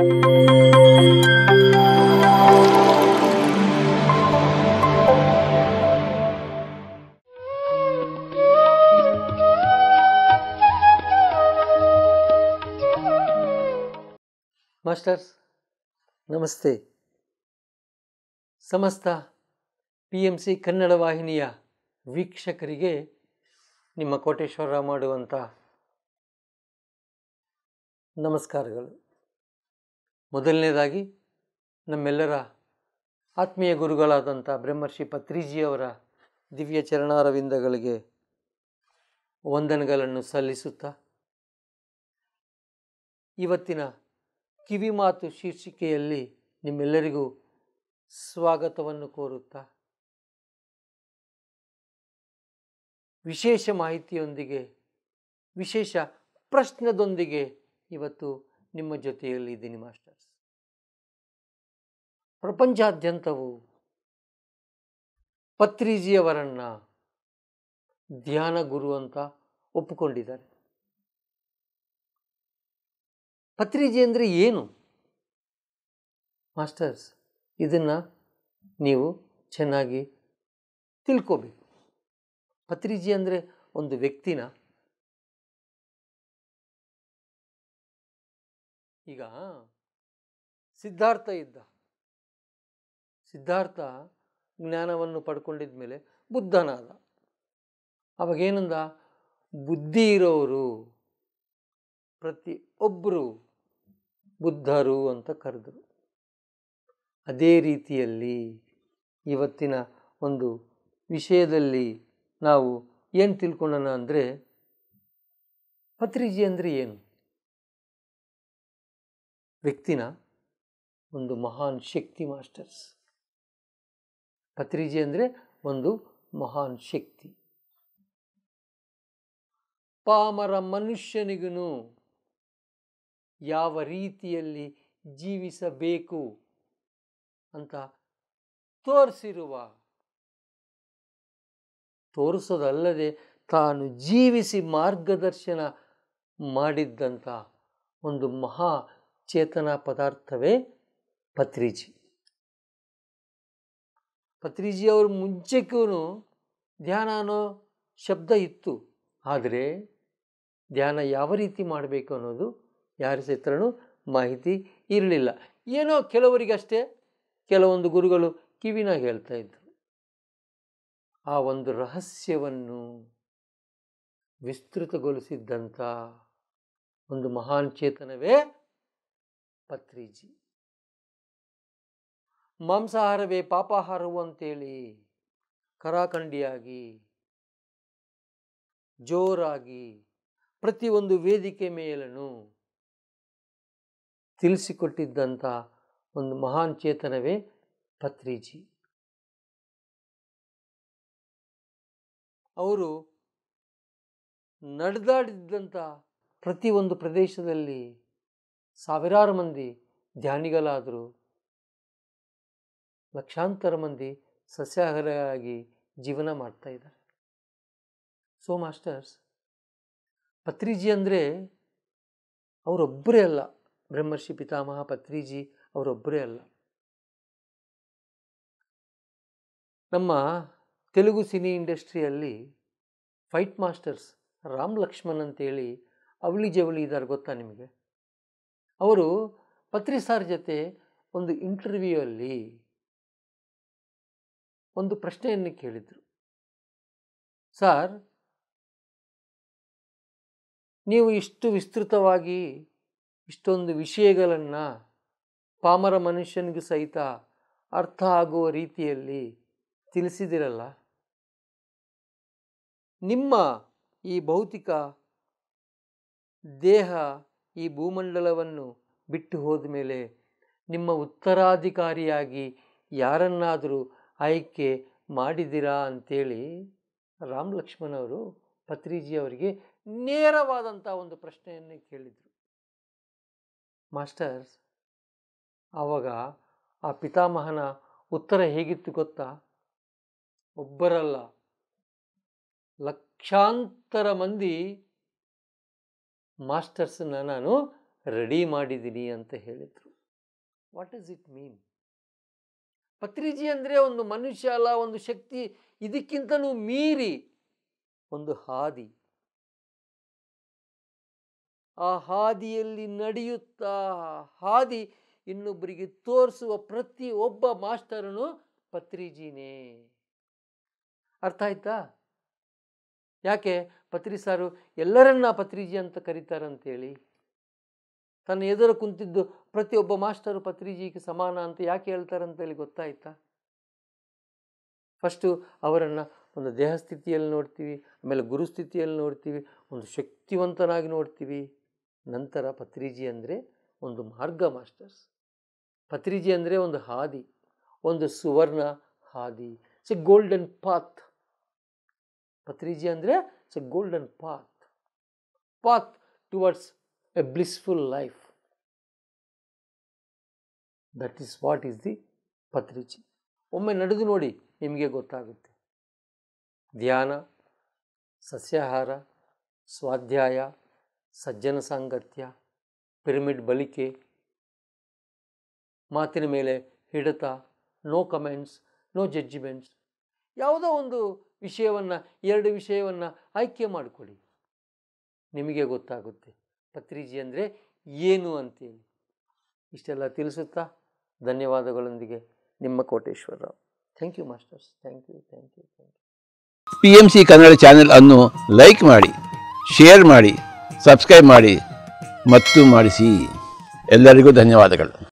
masters ನಮಸ್ತೆ ಸಮಸ್ತ P M C Kannada ವಾಹಿನಿಯ ವೀಕ್ಷಕರಿಗೆ ನಿಮ್ಮ ಕೋಟೇಶ್ವರ ಮಾಡುವಂಥ ನಮಸ್ಕಾರಗಳು ಮೊದಲನೇದಾಗಿ ನಮ್ಮೆಲ್ಲರ ಆತ್ಮೀಯ ಗುರುಗಳಾದಂಥ ಬ್ರಹ್ಮರ್ಷಿ ಪತ್ರಿಜಿಯವರ ದಿವ್ಯ ಚರಣಾರವಿಂದಗಳಿಗೆ ವಂದನೆಗಳನ್ನು ಸಲ್ಲಿಸುತ್ತಾ ಇವತ್ತಿನ ಕಿವಿಮಾತು ಶೀರ್ಷಿಕೆಯಲ್ಲಿ ನಿಮ್ಮೆಲ್ಲರಿಗೂ ಸ್ವಾಗತವನ್ನು ಕೋರುತ್ತಾ ವಿಶೇಷ ಮಾಹಿತಿಯೊಂದಿಗೆ ವಿಶೇಷ ಪ್ರಶ್ನದೊಂದಿಗೆ ಇವತ್ತು ನಿಮ್ಮ ಜೊತೆಯಲ್ಲಿ ಇದ್ದೀನಿ ಮಾಸ್ಟರ್ಸ್ ಪ್ರಪಂಚಾದ್ಯಂತವು ಪತ್ರಿಜಿಯವರನ್ನು ಧ್ಯಾನ ಗುರು ಅಂತ ಒಪ್ಪಿಕೊಂಡಿದ್ದಾರೆ ಪತ್ರಿಜಿ ಅಂದರೆ ಏನು ಮಾಸ್ಟರ್ಸ್ ಇದನ್ನು ನೀವು ಚೆನ್ನಾಗಿ ತಿಳ್ಕೋಬೇಕು ಪತ್ರಿಜಿ ಅಂದರೆ ಒಂದು ವ್ಯಕ್ತಿನ ಈಗ ಸಿದ್ಧಾರ್ಥ ಇದ್ದ ಸಿದ್ಧಾರ್ಥ ಜ್ಞಾನವನ್ನು ಪಡ್ಕೊಂಡಿದ ಮೇಲೆ ಬುದ್ಧನಾದ ಅವಾಗೇನಂದ ಬುದ್ಧಿ ಇರೋರು ಪ್ರತಿ ಒಬ್ಬರು ಬುದ್ಧರು ಅಂತ ಕರೆದರು ಅದೇ ರೀತಿಯಲ್ಲಿ ಇವತ್ತಿನ ಒಂದು ವಿಷಯದಲ್ಲಿ ನಾವು ಏನು ತಿಳ್ಕೊಳ್ಳೋಣ ಅಂದರೆ ಪತ್ರಿಜಿ ಅಂದರೆ ಏನು ವ್ಯಕ್ತಿನ ಒಂದು ಮಹಾನ್ ಶಕ್ತಿ ಮಾಸ್ಟರ್ಸ್ ಪತ್ರಿಜಿ ಅಂದರೆ ಒಂದು ಮಹಾನ್ ಶಕ್ತಿ ಪಾಮರ ಮನುಷ್ಯನಿಗೂ ಯಾವ ರೀತಿಯಲ್ಲಿ ಜೀವಿಸಬೇಕು ಅಂತ ತೋರಿಸಿರುವ ತೋರಿಸೋದಲ್ಲದೆ ತಾನು ಜೀವಿಸಿ ಮಾರ್ಗದರ್ಶನ ಮಾಡಿದ್ದಂಥ ಒಂದು ಮಹಾ ಚೇತನ ಪದಾರ್ಥವೇ ಪತ್ರಿಜಿ ಪತ್ರಿಜಿ ಅವ್ರ ಮುಂಚೆಕ್ಕೂ ಧ್ಯಾನ ಅನ್ನೋ ಶಬ್ದ ಇತ್ತು ಆದರೆ ಧ್ಯಾನ ಯಾವ ರೀತಿ ಮಾಡಬೇಕು ಅನ್ನೋದು ಯಾರ ಹತ್ರನೂ ಮಾಹಿತಿ ಇರಲಿಲ್ಲ ಏನೋ ಕೆಲವರಿಗಷ್ಟೇ ಕೆಲವೊಂದು ಗುರುಗಳು ಕಿವಿನ ಹೇಳ್ತಾ ಇದ್ದರು ಆ ಒಂದು ರಹಸ್ಯವನ್ನು ವಿಸ್ತೃತಗೊಳಿಸಿದ್ದಂಥ ಒಂದು ಮಹಾನ್ ಚೇತನವೇ ಪತ್ರಿಜಿ ಮಾಂಸಾಹಾರವೇ ಪಾಪಾಹಾರವು ಅಂತೇಳಿ ಕರಾಖಂಡಿಯಾಗಿ ಜೋರಾಗಿ ಪ್ರತಿಯೊಂದು ವೇದಿಕೆ ಮೇಲೂ ತಿಳಿಸಿಕೊಟ್ಟಿದ್ದಂಥ ಒಂದು ಮಹಾನ್ ಚೇತನವೇ ಪತ್ರಿಜಿ ಅವರು ನಡೆದಾಡಿದ್ದಂಥ ಪ್ರತಿಯೊಂದು ಪ್ರದೇಶದಲ್ಲಿ ಸಾವಿರಾರು ಮಂದಿ ಧ್ಯಾನಿಗಳಾದರೂ ಲಕ್ಷಾಂತರ ಮಂದಿ ಸಸ್ಯಾಹಾರಿಯಾಗಿ ಜೀವನ ಮಾಡ್ತಾ ಇದ್ದಾರೆ ಸೊ ಮಾಸ್ಟರ್ಸ್ ಪತ್ರಿಜಿ ಅಂದರೆ ಅವರೊಬ್ಬರೇ ಅಲ್ಲ ಬ್ರಹ್ಮರ್ಷಿ ಪಿತಾಮಹ ಪತ್ರಿಜಿ ಅವರೊಬ್ಬರೇ ಅಲ್ಲ ನಮ್ಮ ತೆಲುಗು ಸಿನಿ ಇಂಡಸ್ಟ್ರಿಯಲ್ಲಿ ಫೈಟ್ ಮಾಸ್ಟರ್ಸ್ ರಾಮ್ ಲಕ್ಷ್ಮಣ್ ಅಂತೇಳಿ ಅವಳಿ ಜವಳಿ ಇದ್ದಾರೆ ಗೊತ್ತಾ ನಿಮಗೆ ಅವರು ಪತ್ರಿ ಸಾರ್ ಜೊತೆ ಒಂದು ಇಂಟರ್ವ್ಯೂ ಅಲ್ಲಿ ಒಂದು ಪ್ರಶ್ನೆಯನ್ನು ಕೇಳಿದರು ಸಾರ್ ನೀವು ಇಷ್ಟು ವಿಸ್ತೃತವಾಗಿ ಇಷ್ಟೊಂದು ವಿಷಯಗಳನ್ನು ಪಾಮರ ಮನುಷ್ಯನಿಗೂ ಸಹಿತ ಅರ್ಥ ಆಗುವ ರೀತಿಯಲ್ಲಿ ತಿಳಿಸಿದಿರಲ್ಲ ನಿಮ್ಮ ಈ ಭೌತಿಕ ದೇಹ ಈ ಭೂಮಂಡಲವನ್ನು ಬಿಟ್ಟು ಹೋದ ಮೇಲೆ ನಿಮ್ಮ ಉತ್ತರಾಧಿಕಾರಿಯಾಗಿ ಯಾರನ್ನಾದರೂ ಆಯ್ಕೆ ಮಾಡಿದಿರಾ ಅಂಥೇಳಿ ರಾಮ್ ಲಕ್ಷ್ಮಣವರು ಪತ್ರಿಜಿಯವರಿಗೆ ನೇರವಾದಂಥ ಒಂದು ಪ್ರಶ್ನೆಯನ್ನು ಕೇಳಿದರು ಮಾಸ್ಟರ್ಸ್ ಆವಾಗ ಆ ಪಿತಾಮಹನ ಉತ್ತರ ಹೇಗಿತ್ತು ಗೊತ್ತಾ ಒಬ್ಬರಲ್ಲ ಲಕ್ಷಾಂತರ ಮಂದಿ ಮಾಸ್ಟರ್ಸನ್ನ ನಾನು ರೆಡಿ ಮಾಡಿದ್ದೀನಿ ಅಂತ ಹೇಳಿದರು what is it mean Patriji ಅಂದರೆ ಒಂದು ಮನುಷ್ಯ ಅಲ್ಲ ಒಂದು ಶಕ್ತಿ ಇದಕ್ಕಿಂತಲೂ ಮೀರಿ ಒಂದು ಹಾದಿ ಆ ಹಾದಿಯಲ್ಲಿ ನಡೆಯುತ್ತಾ ಹಾದಿ ಇನ್ನೊಬ್ಬರಿಗೆ ತೋರಿಸುವ ಪ್ರತಿ ಒಬ್ಬ ಮಾಸ್ಟರನು ಪತ್ರಿಜಿನೇ ಅರ್ಥ ಆಯ್ತಾ ಯಾಕೆ ಪತ್ರಿ ಸಾರು ಎಲ್ಲರನ್ನ ಪತ್ರಿಜಿ ಅಂತ ಕರೀತಾರಂತೇಳಿ ತನ್ನ ಎದುರು ಕುಂತಿದ್ದು ಪ್ರತಿಯೊಬ್ಬ ಮಾಸ್ಟರು ಪತ್ರಿಜಿಗೆ ಸಮಾನ ಅಂತ ಯಾಕೆ ಹೇಳ್ತಾರಂತೇಳಿ ಗೊತ್ತಾಯ್ತಾ ಫಸ್ಟು ಅವರನ್ನು ಒಂದು ದೇಹಸ್ಥಿತಿಯಲ್ಲಿ ನೋಡ್ತೀವಿ ಆಮೇಲೆ ಗುರುಸ್ಥಿತಿಯಲ್ಲಿ ನೋಡ್ತೀವಿ ಒಂದು ಶಕ್ತಿವಂತನಾಗಿ ನೋಡ್ತೀವಿ ನಂತರ ಪತ್ರಿಜಿ ಅಂದರೆ ಒಂದು ಮಾರ್ಗ ಮಾಸ್ಟರ್ಸ್ ಪತ್ರಿಜಿ ಅಂದರೆ ಒಂದು ಹಾದಿ ಒಂದು ಸುವರ್ಣ ಹಾದಿ ಸಿ ಗೋಲ್ಡನ್ ಪಾತ್ ಪತ್ರಿಜಿ ಅಂದರೆ it's a golden path path towards a blissful life that is what is the Patriji ಒಮ್ಮೆ ನಡೆದು ನೋಡಿ ನಿಮಗೆ ಗೊತ್ತಾಗುತ್ತೆ ಧ್ಯಾನ ಸಸ್ಯಾಹಾರ ಸ್ವಾಧ್ಯಾಯ ಸಜ್ಜನ ಸಾಂಗತ್ಯ ಪಿರಮಿಡ್ ಬಲಿಕೆ ಮಾತಿನ ಮೇಲೆ ಹಿಡಿತ ನೋ ಕಮೆಂಟ್ಸ್ ನೋ ಜಡ್ಜಿಮೆಂಟ್ಸ್ ಯಾವುದೋ ಒಂದು ವಿಷಯವನ್ನು ಎರಡು ವಿಷಯವನ್ನು ಆಯ್ಕೆ ಮಾಡಿಕೊಳ್ಳಿ ನಿಮಗೆ ಗೊತ್ತಾಗುತ್ತೆ ಪತ್ರಿಜಿ ಅಂದರೆ ಏನು ಅಂತೇಳಿ ಇಷ್ಟೆಲ್ಲ ತಿಳಿಸುತ್ತಾ ಧನ್ಯವಾದಗಳೊಂದಿಗೆ ನಿಮ್ಮ Koteshwara thank you masters thank you thank you thank you P M C Kannada channel ಅನ್ನು ಲೈಕ್ ಮಾಡಿ ಶೇರ್ ಮಾಡಿ ಸಬ್ಸ್ಕ್ರೈಬ್ ಮಾಡಿ ಮತ್ತು ಮಾಡಿಸಿ ಎಲ್ಲರಿಗೂ ಧನ್ಯವಾದಗಳು